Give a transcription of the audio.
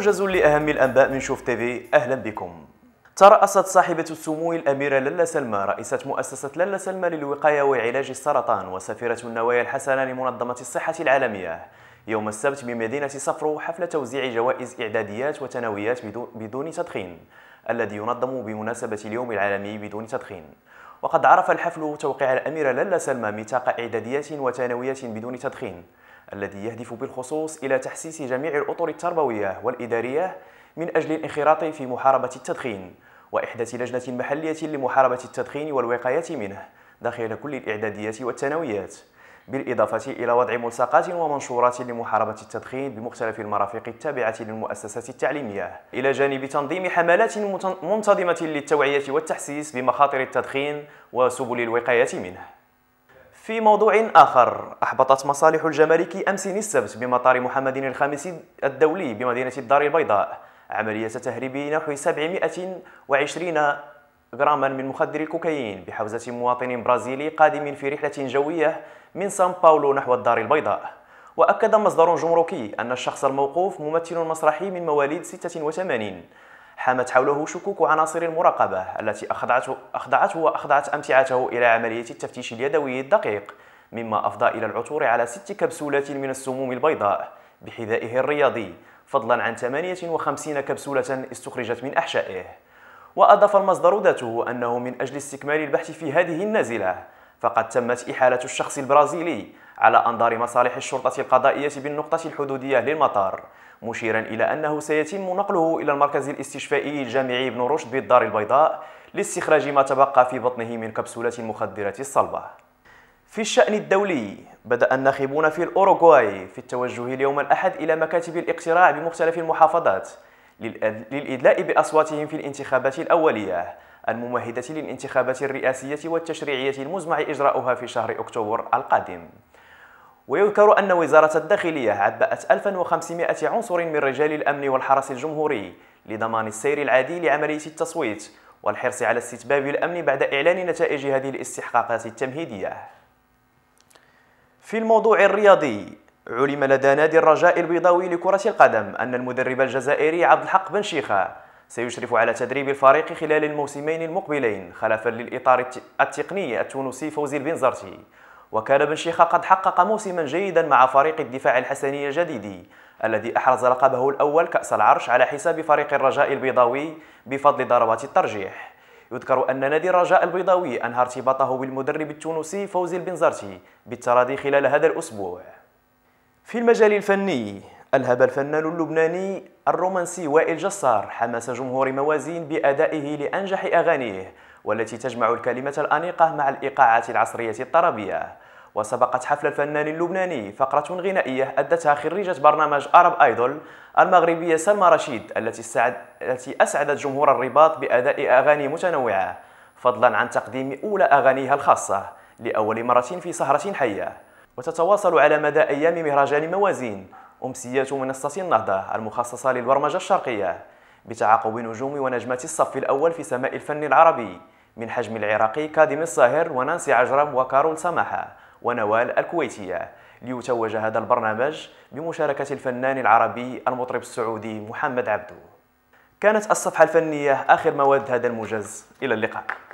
موجز لأهم الأنباء من شوف تيفي أهلا بكم ترأست صاحبة السمو الأميرة للا سلمى رئيسة مؤسسة للا سلمى للوقاية وعلاج السرطان وسفيرة النوايا الحسنة لمنظمة الصحة العالمية يوم السبت بمدينة صفرو حفل توزيع جوائز إعداديات وتنويات بدون تدخين الذي ينظم بمناسبة اليوم العالمي بدون تدخين وقد عرف الحفل توقيع الأميرة للا سلمى ميثاق إعداديات وتنويات بدون تدخين الذي يهدف بالخصوص إلى تحسيس جميع الأطر التربوية والإدارية من أجل الانخراط في محاربة التدخين وإحداث لجنة محلية لمحاربة التدخين والوقاية منه داخل كل الإعداديات والثانويات بالإضافة إلى وضع ملصقات ومنشورات لمحاربة التدخين بمختلف المرافق التابعة للمؤسسات التعليمية إلى جانب تنظيم حملات منتظمة للتوعية والتحسيس بمخاطر التدخين وسبل الوقاية منه في موضوع آخر أحبطت مصالح الجمارك أمس السبت بمطار محمد الخامس الدولي بمدينة الدار البيضاء عملية تهريب نحو 720 غراما من مخدر الكوكايين بحوزة مواطن برازيلي قادم في رحلة جوية من سان باولو نحو الدار البيضاء وأكد مصدر جمركي أن الشخص الموقوف ممثل مسرحي من مواليد 86 حامت حوله شكوك عناصر المراقبة التي أخضعته, وأخضعت أمتعته إلى عملية التفتيش اليدوي الدقيق مما أفضى إلى العثور على ست كبسولات من السموم البيضاء بحذائه الرياضي فضلا عن 58 كبسولة استخرجت من أحشائه وأضاف المصدر ذاته أنه من أجل استكمال البحث في هذه النازلة فقد تمت إحالة الشخص البرازيلي على أنظار مصالح الشرطة القضائية بالنقطة الحدودية للمطار مشيرا إلى أنه سيتم نقله إلى المركز الاستشفائي الجامعي ابن رشد بالدار البيضاء لاستخراج ما تبقى في بطنه من كبسولة المخدرة الصلبة في الشأن الدولي بدأ الناخبون في الأوروغواي في التوجه اليوم الأحد إلى مكاتب الاقتراع بمختلف المحافظات للإدلاء بأصواتهم في الانتخابات الأولية الممهدة للانتخابات الرئاسية والتشريعية المزمع إجراؤها في شهر أكتوبر القادم ويذكر أن وزارة الداخلية عبأت 1500 عنصر من رجال الأمن والحرس الجمهوري لضمان السير العادي لعملية التصويت والحرص على استتباب الأمن بعد إعلان نتائج هذه الاستحقاقات التمهيدية في الموضوع الرياضي علم لدى نادي الرجاء البيضاوي لكرة القدم أن المدرب الجزائري عبد الحق بن شيخة سيشرف على تدريب الفريق خلال الموسمين المقبلين خلفا للإطار التقني التونسي فوزي البنزرتي وكان بن شيخة قد حقق موسما جيدا مع فريق الدفاع الحسني الجديد الذي أحرز لقبه الأول كأس العرش على حساب فريق الرجاء البيضاوي بفضل ضربات الترجيح يذكر أن نادي الرجاء البيضاوي أنهى ارتباطه بالمدرب التونسي فوزي البنزرتي بالتراضي خلال هذا الأسبوع في المجال الفني ألهب الفنان اللبناني الرومانسي وائل جسار حماس جمهور موازين بأدائه لأنجح أغانيه والتي تجمع الكلمة الأنيقة مع الإيقاعات العصرية الطربية وسبقت حفل الفنان اللبناني فقرة غنائية أدتها خريجة برنامج أرب أيدول المغربية سلمى رشيد التي, التي أسعدت جمهور الرباط بأداء أغاني متنوعة فضلا عن تقديم أولى أغانيها الخاصة لأول مرة في سهرة حية وتتواصل على مدى أيام مهرجان موازين أمسيات منصة النهضة المخصصة للبرمجة الشرقية بتعاقب نجوم ونجمة الصف الأول في سماء الفن العربي من حجم العراقي كاظم الصاهر ونانسي عجرم وكارول سماحة ونوال الكويتية ليتوج هذا البرنامج بمشاركة الفنان العربي المطرب السعودي محمد عبدو كانت الصفحة الفنية آخر مواد هذا الموجز إلى اللقاء